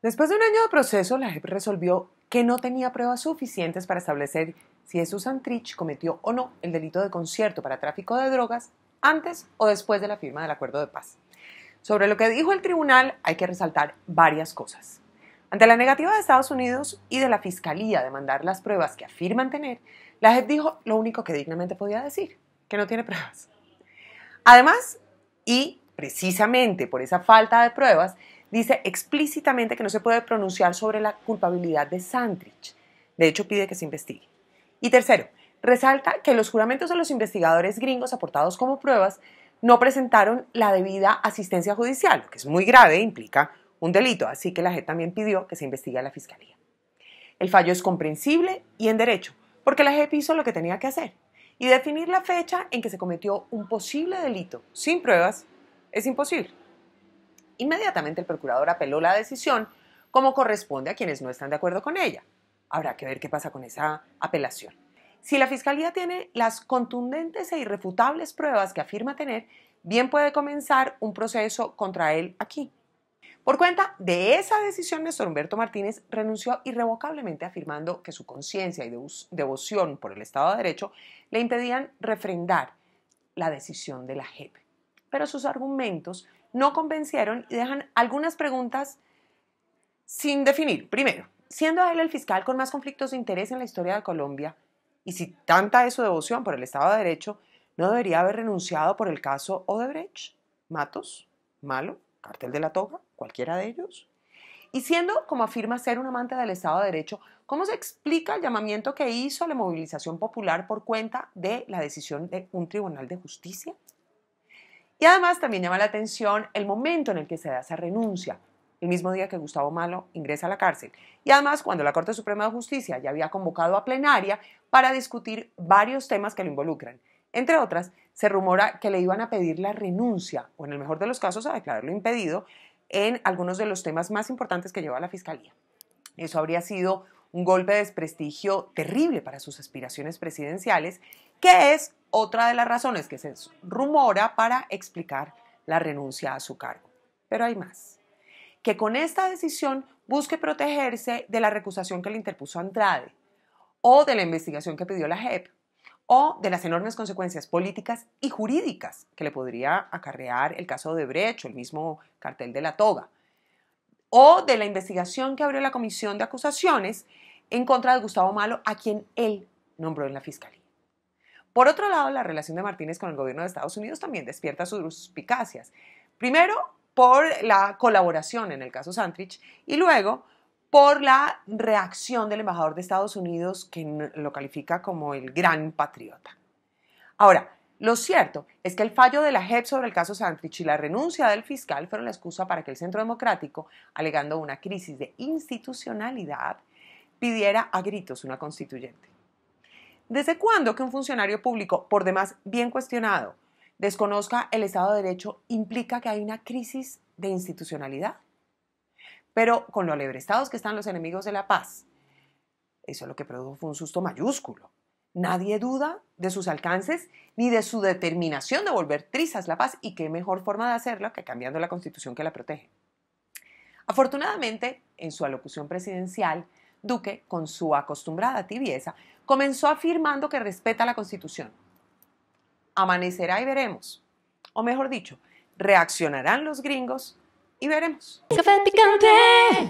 Después de un año de proceso, la JEP resolvió que no tenía pruebas suficientes para establecer si Susan Trich cometió o no el delito de concierto para tráfico de drogas antes o después de la firma del acuerdo de paz. Sobre lo que dijo el tribunal hay que resaltar varias cosas. Ante la negativa de Estados Unidos y de la Fiscalía de mandar las pruebas que afirman tener, la JEP dijo lo único que dignamente podía decir, que no tiene pruebas. Además, y precisamente por esa falta de pruebas, dice explícitamente que no se puede pronunciar sobre la culpabilidad de Santrich. De hecho, pide que se investigue. Y tercero, resalta que los juramentos de los investigadores gringos aportados como pruebas no presentaron la debida asistencia judicial, lo que es muy grave e implica un delito, así que la JEP también pidió que se investigue a la Fiscalía. El fallo es comprensible y en derecho, porque la JEP hizo lo que tenía que hacer, y definir la fecha en que se cometió un posible delito sin pruebas es imposible. Inmediatamente el procurador apeló la decisión como corresponde a quienes no están de acuerdo con ella. Habrá que ver qué pasa con esa apelación. Si la Fiscalía tiene las contundentes e irrefutables pruebas que afirma tener, bien puede comenzar un proceso contra él aquí. Por cuenta de esa decisión, Néstor Humberto Martínez renunció irrevocablemente afirmando que su conciencia y devoción por el Estado de Derecho le impedían refrendar la decisión de la JEP. Pero sus argumentos no convencieron y dejan algunas preguntas sin definir. Primero, siendo él el fiscal con más conflictos de interés en la historia de Colombia, y si tanta es su devoción por el Estado de Derecho, ¿no debería haber renunciado por el caso Odebrecht, Matos, Malo, Cartel de la Toga, cualquiera de ellos? Y siendo, como afirma, ser un amante del Estado de Derecho, ¿cómo se explica el llamamiento que hizo a la movilización popular por cuenta de la decisión de un tribunal de justicia? Y además también llama la atención el momento en el que se da esa renuncia, el mismo día que Gustavo Malo ingresa a la cárcel. Y además cuando la Corte Suprema de Justicia ya había convocado a plenaria para discutir varios temas que lo involucran. Entre otras, se rumora que le iban a pedir la renuncia, o en el mejor de los casos a declararlo impedido, en algunos de los temas más importantes que lleva la Fiscalía. Eso habría sido un golpe de desprestigio terrible para sus aspiraciones presidenciales que es otra de las razones que se rumora para explicar la renuncia a su cargo. Pero hay más, que con esta decisión busque protegerse de la recusación que le interpuso Andrade o de la investigación que pidió la JEP o de las enormes consecuencias políticas y jurídicas que le podría acarrear el caso de Brecho, el mismo cartel de la toga, o de la investigación que abrió la comisión de acusaciones en contra de Gustavo Malo, a quien él nombró en la fiscalía. Por otro lado, la relación de Martínez con el gobierno de Estados Unidos también despierta sus suspicacias. Primero, por la colaboración en el caso Santrich y luego por la reacción del embajador de Estados Unidos que lo califica como el gran patriota. Ahora, lo cierto es que el fallo de la JEP sobre el caso Santrich y la renuncia del fiscal fueron la excusa para que el Centro Democrático, alegando una crisis de institucionalidad, pidiera a gritos una constituyente. ¿Desde cuándo que un funcionario público, por demás bien cuestionado, desconozca el Estado de Derecho implica que hay una crisis de institucionalidad? Pero con lo alebrestados que están los enemigos de la paz, eso lo que produjo fue un susto mayúsculo. Nadie duda de sus alcances ni de su determinación de volver trizas la paz y qué mejor forma de hacerlo que cambiando la constitución que la protege. Afortunadamente, en su alocución presidencial, Duque, con su acostumbrada tibieza, comenzó afirmando que respeta la Constitución. Amanecerá y veremos. O mejor dicho, reaccionarán los gringos y veremos. Café picante.